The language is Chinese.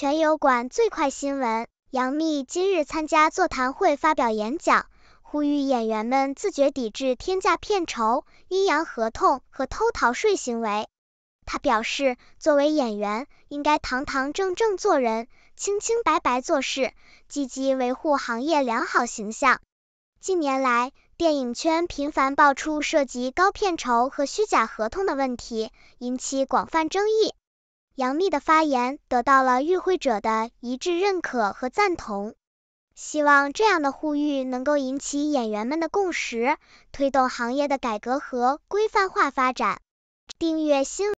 全友馆最快新闻：杨幂今日参加座谈会发表演讲，呼吁演员们自觉抵制天价片酬、阴阳合同和偷逃税行为。她表示，作为演员，应该堂堂正正做人，清清白白做事，积极维护行业良好形象。近年来，电影圈频繁爆出涉及高片酬和虚假合同的问题，引起广泛争议。杨幂的发言得到了与会者的一致认可和赞同，希望这样的呼吁能够引起演员们的共识，推动行业的改革和规范化发展。订阅新。